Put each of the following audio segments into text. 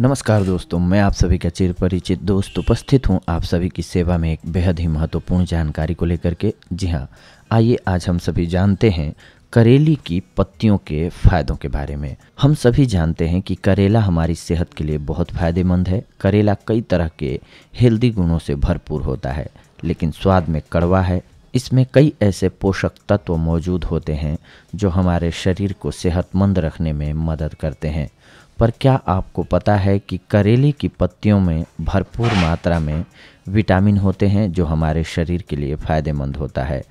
नमस्कार दोस्तों मैं आप सभी का चिर परिचित दोस्त उपस्थित हूं आप सभी की सेवा में एक बेहद ही महत्वपूर्ण जानकारी को लेकर के जी हां आइए आज हम सभी जानते हैं करेली की पत्तियों के फायदों के बारे में हम सभी जानते हैं कि करेला हमारी सेहत के लिए बहुत फायदेमंद है करेला कई तरह के हेल्दी गुणों से भरपूर होता है लेकिन स्वाद में कड़वा है इसमें कई ऐसे पोषक तत्व मौजूद होते हैं जो हमारे शरीर को सेहतमंद रखने में मदद करते हैं पर क्या आपको पता है कि करेले की पत्तियों में भरपूर मात्रा में विटामिन होते हैं जो हमारे शरीर के लिए फ़ायदेमंद होता है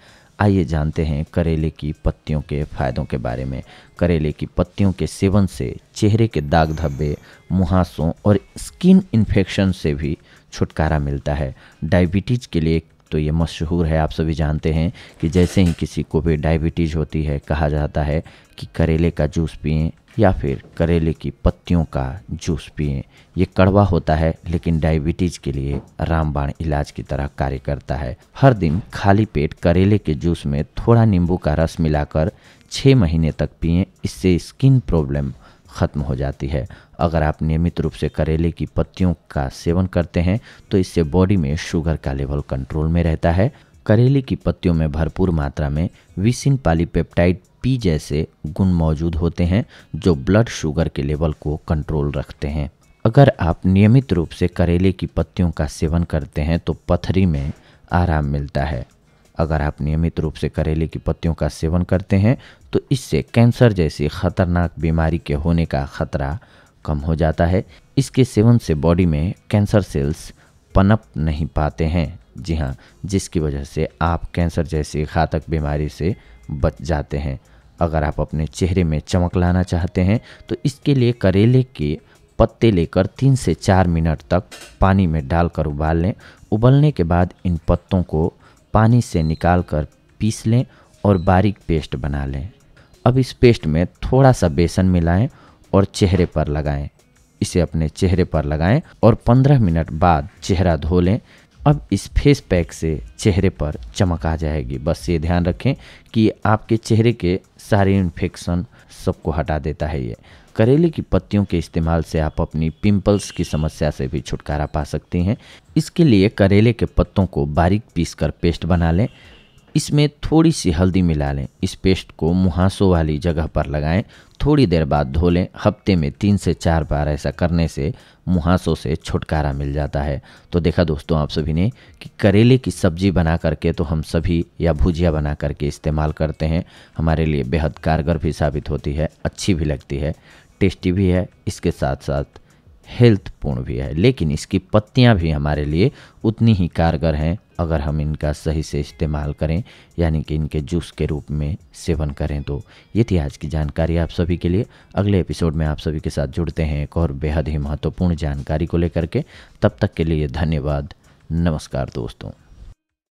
आइए जानते हैं करेले की पत्तियों के फायदों के बारे में करेले की पत्तियों के सेवन से चेहरे के दाग धब्बे मुहासों और स्किन इन्फेक्शन से भी छुटकारा मिलता है डायबिटीज के लिए तो ये मशहूर है आप सभी जानते हैं कि जैसे ही किसी को भी डायबिटीज़ होती है कहा जाता है कि करेले का जूस पिए या फिर करेले की पत्तियों का जूस पिए ये कड़वा होता है लेकिन डायबिटीज़ के लिए रामबाण इलाज की तरह कार्य करता है हर दिन खाली पेट करेले के जूस में थोड़ा नींबू का रस मिलाकर छः महीने तक पिए इससे स्किन प्रॉब्लम ख़त्म हो जाती है अगर आप नियमित रूप से करेले की पत्तियों का सेवन करते हैं तो इससे बॉडी में शुगर का लेवल कंट्रोल में रहता है करेले की पत्तियों में भरपूर मात्रा में विसिन पालीपेप्टाइड पी जैसे गुण मौजूद होते हैं जो ब्लड शुगर के लेवल को कंट्रोल रखते हैं अगर आप नियमित रूप से करेले की पत्तियों का सेवन करते हैं तो पथरी में आराम मिलता है अगर आप नियमित रूप से करेले की पत्तियों का सेवन करते हैं तो इससे कैंसर जैसी खतरनाक बीमारी के होने का खतरा कम हो जाता है इसके सेवन से बॉडी में कैंसर सेल्स पनप नहीं पाते हैं जी हाँ जिसकी वजह से आप कैंसर जैसी घातक बीमारी से बच जाते हैं अगर आप अपने चेहरे में चमक लाना चाहते हैं तो इसके लिए करेले के पत्ते लेकर तीन से चार मिनट तक पानी में डालकर उबाल लें उबलने के बाद इन पत्तों को पानी से निकाल कर पीस लें और बारीक पेस्ट बना लें अब इस पेस्ट में थोड़ा सा बेसन मिलाएं और चेहरे पर लगाएं इसे अपने चेहरे पर लगाएं और 15 मिनट बाद चेहरा धो लें अब इस फेस पैक से चेहरे पर चमक आ जाएगी बस ये ध्यान रखें कि आपके चेहरे के सारे इन्फेक्शन सबको हटा देता है ये करेले की पत्तियों के इस्तेमाल से आप अपनी पिंपल्स की समस्या से भी छुटकारा पा सकती हैं इसके लिए करेले के पत्तों को बारीक पीस कर पेस्ट बना लें इसमें थोड़ी सी हल्दी मिला लें इस पेस्ट को मुहासों वाली जगह पर लगाएं थोड़ी देर बाद धो लें हफ्ते में तीन से चार बार ऐसा करने से मुहासों से छुटकारा मिल जाता है तो देखा दोस्तों आप सभी ने कि करेले की सब्जी बना करके तो हम सभी या भुजिया बना करके इस्तेमाल करते हैं हमारे लिए बेहद कारगर भी साबित होती है अच्छी भी लगती है टेस्टी भी है इसके साथ साथ हेल्थपूर्ण भी है लेकिन इसकी पत्तियां भी हमारे लिए उतनी ही कारगर हैं अगर हम इनका सही से इस्तेमाल करें यानी कि इनके जूस के रूप में सेवन करें तो ये थी आज की जानकारी आप सभी के लिए अगले एपिसोड में आप सभी के साथ जुड़ते हैं एक और बेहद ही महत्वपूर्ण जानकारी को लेकर के तब तक के लिए धन्यवाद नमस्कार दोस्तों